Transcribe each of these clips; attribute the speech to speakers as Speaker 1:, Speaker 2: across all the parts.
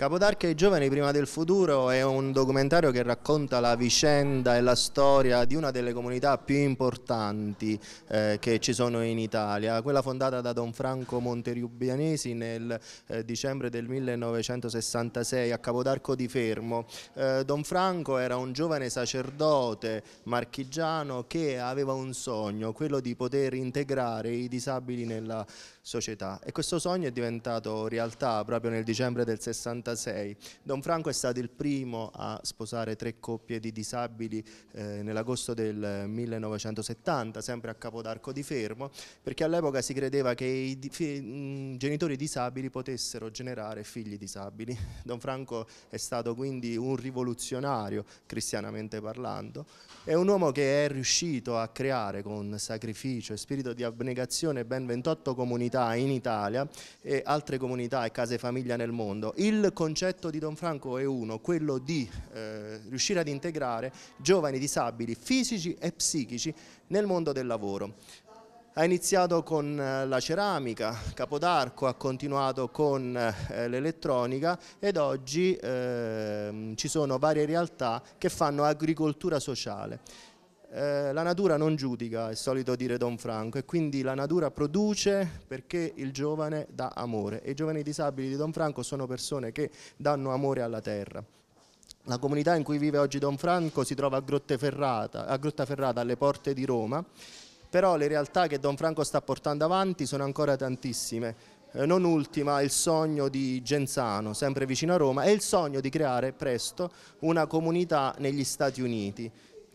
Speaker 1: Capodarche i giovani prima del futuro è un documentario che racconta la vicenda e la storia di una delle comunità più importanti eh, che ci sono in Italia, quella fondata da Don Franco Monteriubianesi nel eh, dicembre del 1966 a Capodarco di Fermo. Eh, Don Franco era un giovane sacerdote marchigiano che aveva un sogno, quello di poter integrare i disabili nella società e questo sogno è diventato realtà proprio nel dicembre del 66 1986. Don Franco è stato il primo a sposare tre coppie di disabili eh, nell'agosto del 1970, sempre a Capodarco di Fermo, perché all'epoca si credeva che i di genitori disabili potessero generare figli disabili. Don Franco è stato quindi un rivoluzionario, cristianamente parlando, è un uomo che è riuscito a creare con sacrificio e spirito di abnegazione ben 28 comunità in Italia e altre comunità e case famiglia nel mondo. Il concetto di Don Franco è uno, quello di eh, riuscire ad integrare giovani disabili fisici e psichici nel mondo del lavoro. Ha iniziato con eh, la ceramica, Capodarco ha continuato con eh, l'elettronica ed oggi eh, ci sono varie realtà che fanno agricoltura sociale. Eh, la natura non giudica, è solito dire Don Franco, e quindi la natura produce perché il giovane dà amore. E i giovani disabili di Don Franco sono persone che danno amore alla terra. La comunità in cui vive oggi Don Franco si trova a, Grottaferrata, a Grottaferrata alle porte di Roma, però le realtà che Don Franco sta portando avanti sono ancora tantissime. Eh, non ultima il sogno di Genzano, sempre vicino a Roma, e il sogno di creare presto una comunità negli Stati Uniti.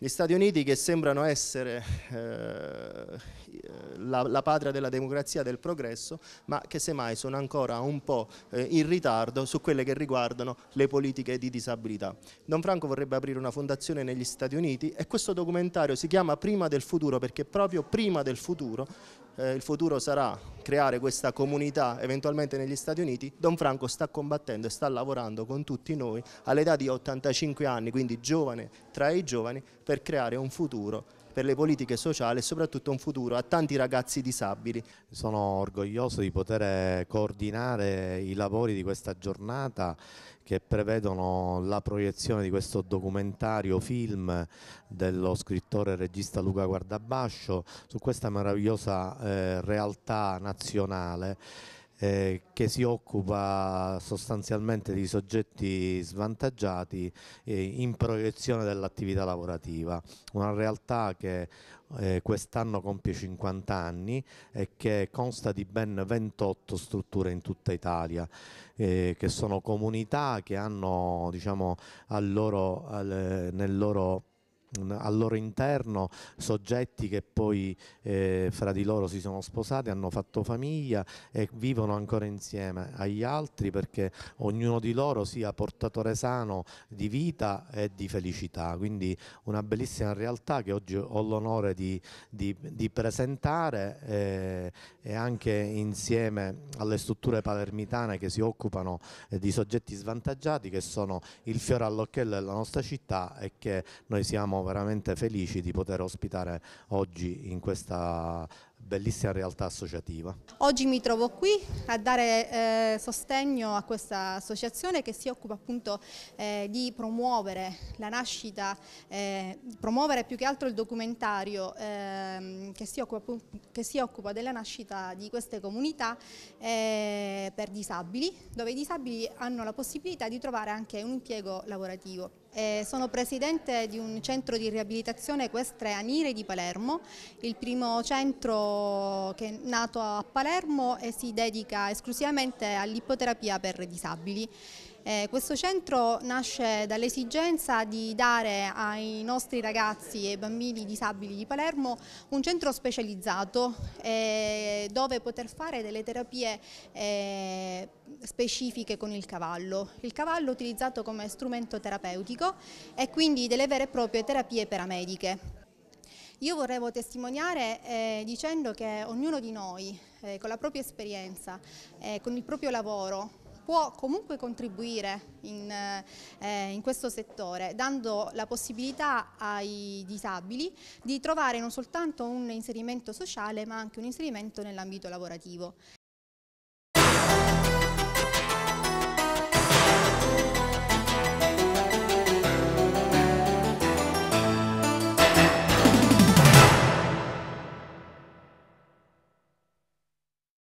Speaker 1: Gli Stati Uniti che sembrano essere eh, la, la, patria della democrazia e del progresso, ma che semmai sono ancora un po' eh, in ritardo su quelle che riguardano le politiche di disabilità. Don Franco vorrebbe aprire una fondazione negli Stati Uniti e questo documentario si chiama Prima del futuro perché proprio prima del futuro eh, il futuro sarà creare questa comunità eventualmente negli Stati Uniti, Don Franco sta combattendo e sta lavorando con tutti noi all'età di 85 anni, quindi giovane tra i giovani, per creare un futuro per le politiche sociali e soprattutto un futuro a tanti ragazzi disabili. Sono
Speaker 2: orgoglioso di poter coordinare i lavori di questa giornata che prevedono la proiezione di questo documentario film dello scrittore e regista Luca Guardabascio su questa meravigliosa eh, realtà nazionale eh, che si occupa sostanzialmente di soggetti svantaggiati eh, in proiezione dell'attività lavorativa, una realtà che eh, quest'anno compie 50 anni e che consta di ben 28 strutture in tutta Italia, eh, che sono comunità che hanno diciamo, al loro, al, nel loro al loro interno soggetti che poi eh, fra di loro si sono sposati, hanno fatto famiglia e vivono ancora insieme agli altri perché ognuno di loro sia portatore sano di vita e di felicità. Quindi una bellissima realtà che oggi ho l'onore di, di, di, presentare eh, e anche insieme alle strutture palermitane che si occupano eh, di soggetti svantaggiati che sono il fiore all'occhiello della nostra città e che noi siamo siamo veramente felici di poter ospitare oggi in questa bellissima realtà associativa.
Speaker 3: Oggi mi trovo qui a dare eh, sostegno a questa associazione che si occupa appunto eh, di promuovere la nascita, eh, promuovere più che altro il documentario ehm, che si, occupa, che, si occupa, della nascita di queste comunità eh, per disabili, dove i disabili hanno la possibilità di trovare anche un impiego lavorativo. Eh, sono presidente di un centro di riabilitazione equestre Anire di Palermo, il primo centro che è nato a Palermo e si dedica esclusivamente all'ippoterapia per disabili. Eh, questo centro nasce dall'esigenza di dare ai nostri ragazzi e bambini disabili di Palermo un centro specializzato eh, dove poter fare delle terapie eh, specifiche con il cavallo. Il cavallo utilizzato come strumento terapeutico e quindi delle vere e proprie terapie paramediche. Io vorrei testimoniare eh, dicendo che ognuno di noi, eh, con la propria esperienza, eh, con il proprio lavoro, può comunque contribuire in, eh, eh, in, questo settore, dando la possibilità ai disabili di trovare non soltanto un inserimento sociale ma anche un inserimento nell'ambito lavorativo.